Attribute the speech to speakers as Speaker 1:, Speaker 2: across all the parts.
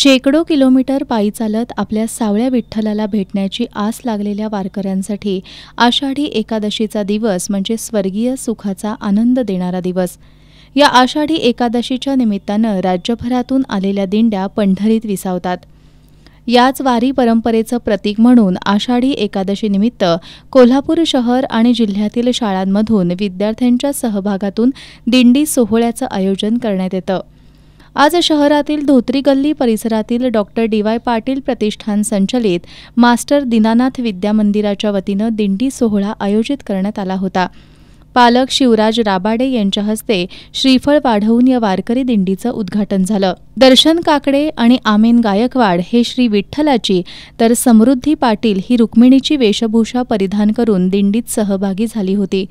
Speaker 1: शेकडो किलोमीटर पायी चालत आपल्या सावळ्या विठ्ठलाला भेटण्याची आस लागलेल्या वारकऱ्यांसाठी आषाढी एकादशीचा दिवस म्हणजे स्वर्गीय सुखाचा आनंद देणारा दिवस या आषाढी एकादशीच्या निमित्तानं राज्यभरातून आलेल्या दिंड्या पंढरीत विसावतात याच वारी परंपरेचं प्रतीक म्हणून आषाढी एकादशीनिमित्त कोल्हापूर शहर आणि जिल्ह्यातील शाळांमधून विद्यार्थ्यांच्या सहभागातून दिंडी सोहळ्याचं आयोजन करण्यात येतं आज शहरातील धोत्री गल्ली परिसरातील डॉक्टर डी वाय पाटील प्रतिष्ठान संचलित मास्टर दिनानाथ विद्यामंदिराच्या वतीनं दिंडी सोहळा आयोजित करण्यात आला होता पालक शिवराज राबाडे यांच्या हस्ते श्रीफळ वाढवून या वारकरी दिंडीचं उद्घाटन झालं दर्शन काकडे आणि आमेन गायकवाड हे श्री विठ्ठलाची तर समृद्धी पाटील ही रुक्मिणीची वेशभूषा परिधान करून दिंडीत सहभागी झाली होती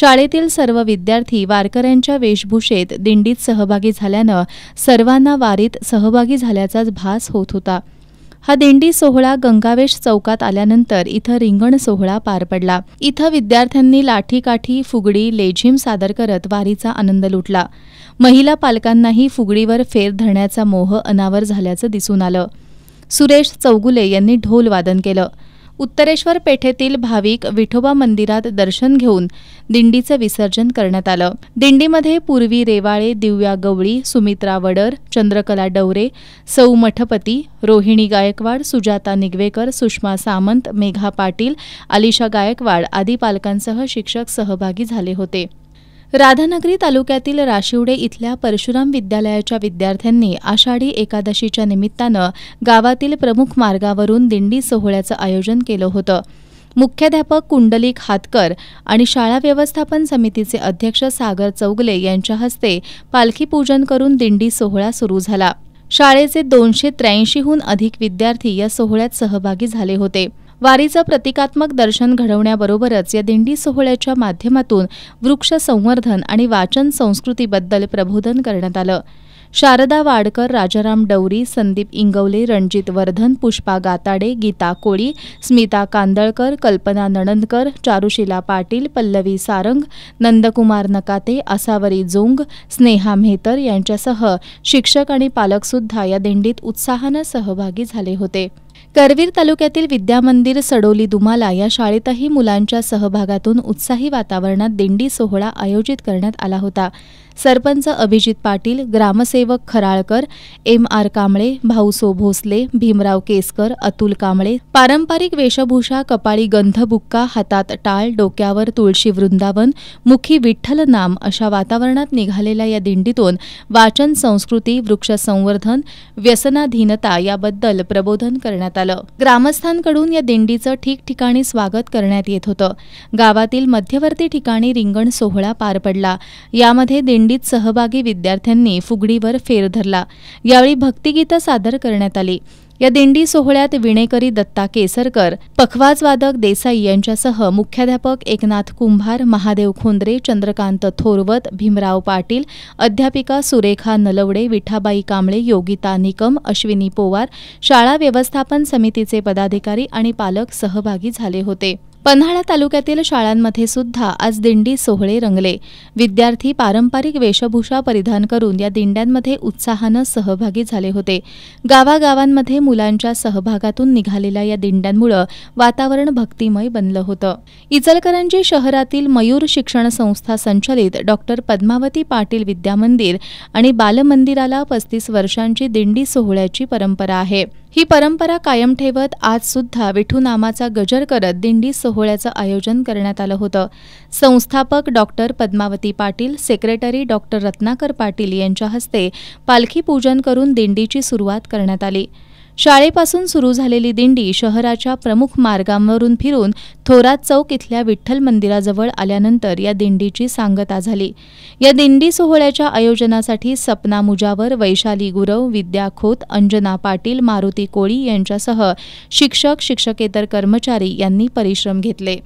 Speaker 1: शाळेतील सर्व विद्यार्थी वारकऱ्यांच्या वेशभूषेत दिंडीत सहभागी झाल्यानं सर्वांना वारीत सहभागी झाल्याचाच भास होत होता हा दिंडी सोहळा गंगावेश चौकात आल्यानंतर इथं रिंगण सोहळा पार पडला इथं विद्यार्थ्यांनी लाठीकाठी फुगडी लेझिम सादर करत वारीचा आनंद लुटला महिला पालकांनाही फुगडीवर फेर धरण्याचा मोह अनावर झाल्याचं दिसून आलं सुरेश चौगुले यांनी ढोल वादन केलं उत्तरेश्वर पेठेतील भाविक विठोबा मंदिरात दर्शन घेऊन दिंडीचं विसर्जन करण्यात आलं दिंडीमध्ये पूर्वी रेवाळे दिव्या गवळी सुमित्रा वडर चंद्रकला डवरे सौ मठपती रोहिणी गायकवाड सुजाता निगवेकर सुषमा सामंत मेघा पाटील अलिशा गायकवाड आदी पालकांसह शिक्षक सहभागी झाले होते राधानगरी तालुक्यातील राशिवडे इथल्या परशुराम विद्यालयाच्या विद्यार्थ्यांनी आषाढी एकादशीच्या निमित्तानं गावातील प्रमुख मार्गावरून दिंडी सोहळ्याचं आयोजन केलं होतं मुख्याध्यापक कुंडलिक हातकर आणि शाळा व्यवस्थापन समितीचे अध्यक्ष सागर चौगले यांच्या हस्ते पालखी पूजन करून दिंडी सोहळा सुरू झाला शाळेचे दोनशे त्र्याऐंशीहून अधिक विद्यार्थी या सोहळ्यात सहभागी झाले होते वारीचं प्रतिकात्मक दर्शन घडवण्याबरोबरच या दिंडी सोहळ्याच्या माध्यमातून वृक्ष संवर्धन आणि वाचन संस्कृतीबद्दल प्रबोधन करण्यात आलं शारदा वाडकर राजाराम डवरी संदीप इंगवले रणजित वर्धन पुष्पा गाताडे गीता कोळी स्मिता कांदळकर कल्पना नणंदकर चारुशिला पाटील पल्लवी सारंग नंदकुमार नकाते असावरी जोंग स्नेहा मेहतर यांच्यासह शिक्षक आणि पालकसुद्धा या दिंडीत उत्साहानं सहभागी झाले होते करवीर तालुक्यातील विद्यामंदिर सडोली दुमाला या शाळेतही मुलांच्या सहभागातून उत्साही वातावरणात दिंडी सोहळा आयोजित करण्यात आला होता सरपंच अभिजित पाटील ग्रामसेवक खराळकर एम आर कांबळे भाऊसो भोसले भीमराव केसकर अतुल कांबळे पारंपरिक वेशभूषा कपाळी गंधबुक्का हातात टाळ डोक्यावर तुळशी वृंदावन मुखी विठ्ठल नाम अशा वातावरणात निघालेल्या या दिंडीतून वाचन संस्कृती वृक्ष संवर्धन व्यसनाधीनता याबद्दल प्रबोधन करण्यात देण्यात आलं ग्रामस्थांकडून या दिंडीचं ठिकठिकाणी स्वागत करण्यात येत होतं गावातील मध्यवर्ती ठिकाणी रिंगण सोहळा पार पडला यामध्ये दिंडीत सहभागी विद्यार्थ्यांनी फुगडीवर फेर धरला यावेळी भक्तिगीतं सादर करण्यात आली या दिंडी सोहळ्यात विणेकरी दत्ता केसरकर पखवाजवादक देसाई यांच्यासह मुख्याध्यापक एकनाथ कुंभार महादेव खोंद्रे चंद्रकांत थोरवत भीमराव पाटील अध्यापिका सुरेखा नलवडे विठाबाई कांबळे योगिता निकम अश्विनी पोवार शाळा व्यवस्थापन समितीचे पदाधिकारी आणि पालक सहभागी झाले होते पन्हाळा तालुक्यातील शाळांमध्ये सुद्धा आज दिंडी सोहळे रंगले विद्यार्थी पारंपरिक वेशभूषा परिधान करून या दिंड्यांमध्ये उत्साहानं सहभागी झाले होते गावागावांमध्ये मुलांच्या सहभागातून निघालेल्या या दिंड्यांमुळे वातावरण भक्तिमय बनलं होतं इचलकरंजी शहरातील मयूर शिक्षण संस्था संचलित डॉक्टर पद्मावती पाटील विद्यामंदिर आणि बालमंदिराला पस्तीस वर्षांची दिंडी सोहळ्याची परंपरा आहे ही परंपरा कायम ठेवत आज आजसुद्धा विठू नामाचा गजर करत दिंडी सोहळ्याचं आयोजन करण्यात आलं होतं संस्थापक doctor Padmavati Patil secretary doctor Ratnakar Patil यांच्या हस्ते पालखी पूजन करून दिंडीची सुरुवात करण्यात आली शाळेपासून सुरू झालेली दिंडी शहराच्या प्रमुख मार्गांवरून फिरून थोरात चौक इथल्या विठ्ठल मंदिराजवळ आल्यानंतर या दिंडीची सांगता झाली या दिंडी सोहळ्याच्या आयोजनासाठी सपना मुजावर वैशाली गुरव विद्या खोत अंजना पाटील मारुती कोळी यांच्यासह शिक्षक शिक्षकेतर कर्मचारी यांनी परिश्रम घेतले